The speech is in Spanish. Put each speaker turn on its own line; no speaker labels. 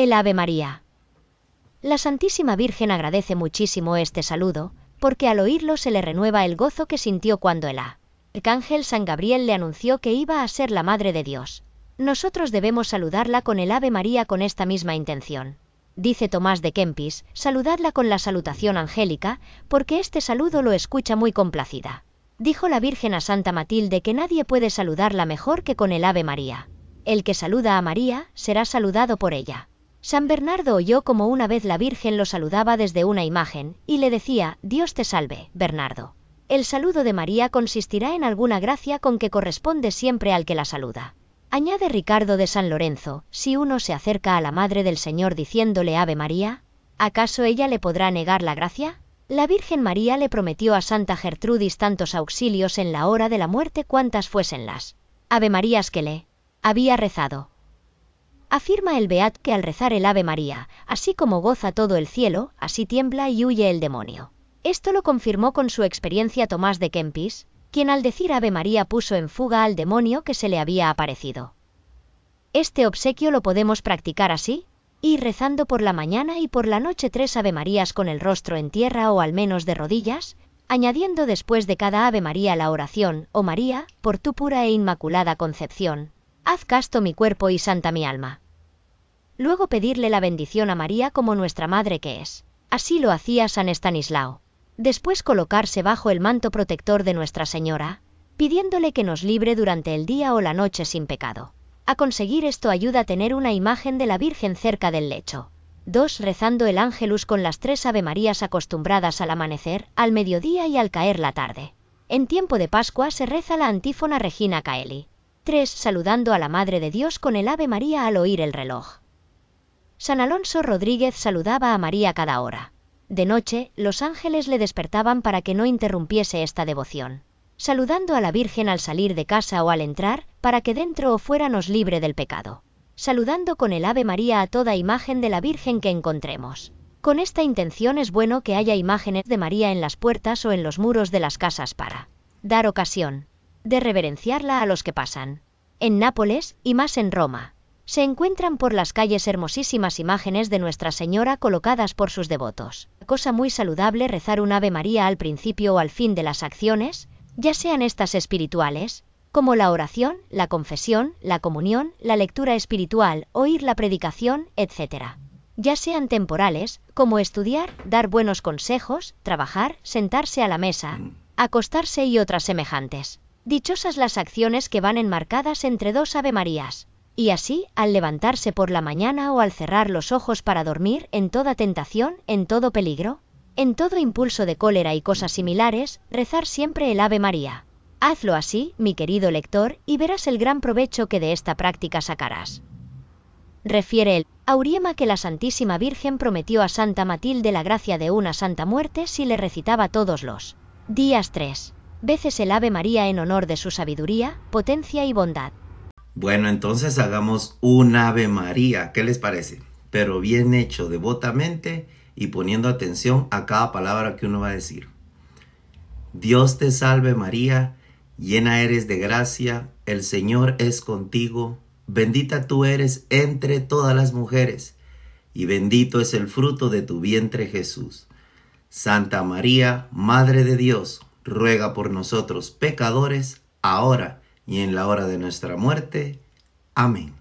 el Ave María. La Santísima Virgen agradece muchísimo este saludo, porque al oírlo se le renueva el gozo que sintió cuando el arcángel San Gabriel le anunció que iba a ser la Madre de Dios. Nosotros debemos saludarla con el Ave María con esta misma intención. Dice Tomás de Kempis, saludadla con la salutación angélica, porque este saludo lo escucha muy complacida. Dijo la Virgen a Santa Matilde que nadie puede saludarla mejor que con el Ave María. El que saluda a María será saludado por ella. San Bernardo oyó como una vez la Virgen lo saludaba desde una imagen, y le decía, Dios te salve, Bernardo. El saludo de María consistirá en alguna gracia con que corresponde siempre al que la saluda. Añade Ricardo de San Lorenzo, si uno se acerca a la Madre del Señor diciéndole Ave María, ¿acaso ella le podrá negar la gracia? La Virgen María le prometió a Santa Gertrudis tantos auxilios en la hora de la muerte cuantas fuesen las Ave Marías que le había rezado. Afirma el Beat que al rezar el Ave María, así como goza todo el cielo, así tiembla y huye el demonio. Esto lo confirmó con su experiencia Tomás de Kempis, quien al decir Ave María puso en fuga al demonio que se le había aparecido. Este obsequio lo podemos practicar así, y rezando por la mañana y por la noche tres Ave Marías con el rostro en tierra o al menos de rodillas, añadiendo después de cada Ave María la oración, Oh María, por tu pura e inmaculada concepción, haz casto mi cuerpo y santa mi alma luego pedirle la bendición a María como nuestra madre que es. Así lo hacía San Estanislao. Después colocarse bajo el manto protector de Nuestra Señora, pidiéndole que nos libre durante el día o la noche sin pecado. A conseguir esto ayuda a tener una imagen de la Virgen cerca del lecho. 2. Rezando el ángelus con las tres Ave Marías acostumbradas al amanecer, al mediodía y al caer la tarde. En tiempo de Pascua se reza la antífona Regina Caeli. 3. Saludando a la Madre de Dios con el Ave María al oír el reloj. San Alonso Rodríguez saludaba a María cada hora. De noche, los ángeles le despertaban para que no interrumpiese esta devoción, saludando a la Virgen al salir de casa o al entrar, para que dentro o fuera nos libre del pecado, saludando con el Ave María a toda imagen de la Virgen que encontremos. Con esta intención es bueno que haya imágenes de María en las puertas o en los muros de las casas para dar ocasión de reverenciarla a los que pasan. En Nápoles, y más en Roma, se encuentran por las calles hermosísimas imágenes de Nuestra Señora colocadas por sus devotos. Cosa muy saludable rezar un Ave María al principio o al fin de las acciones, ya sean estas espirituales, como la oración, la confesión, la comunión, la lectura espiritual, oír la predicación, etc. Ya sean temporales, como estudiar, dar buenos consejos, trabajar, sentarse a la mesa, acostarse y otras semejantes. Dichosas las acciones que van enmarcadas entre dos Ave Marías y así, al levantarse por la mañana o al cerrar los ojos para dormir, en toda tentación, en todo peligro, en todo impulso de cólera y cosas similares, rezar siempre el Ave María. Hazlo así, mi querido lector, y verás el gran provecho que de esta práctica sacarás. Refiere el auriema que la Santísima Virgen prometió a Santa Matilde la gracia de una santa muerte si le recitaba todos los días tres veces el Ave María en honor de su sabiduría, potencia y bondad.
Bueno, entonces hagamos un Ave María, ¿qué les parece? Pero bien hecho, devotamente y poniendo atención a cada palabra que uno va a decir. Dios te salve María, llena eres de gracia, el Señor es contigo, bendita tú eres entre todas las mujeres, y bendito es el fruto de tu vientre Jesús. Santa María, Madre de Dios, ruega por nosotros pecadores, ahora y en la hora de nuestra muerte. Amén.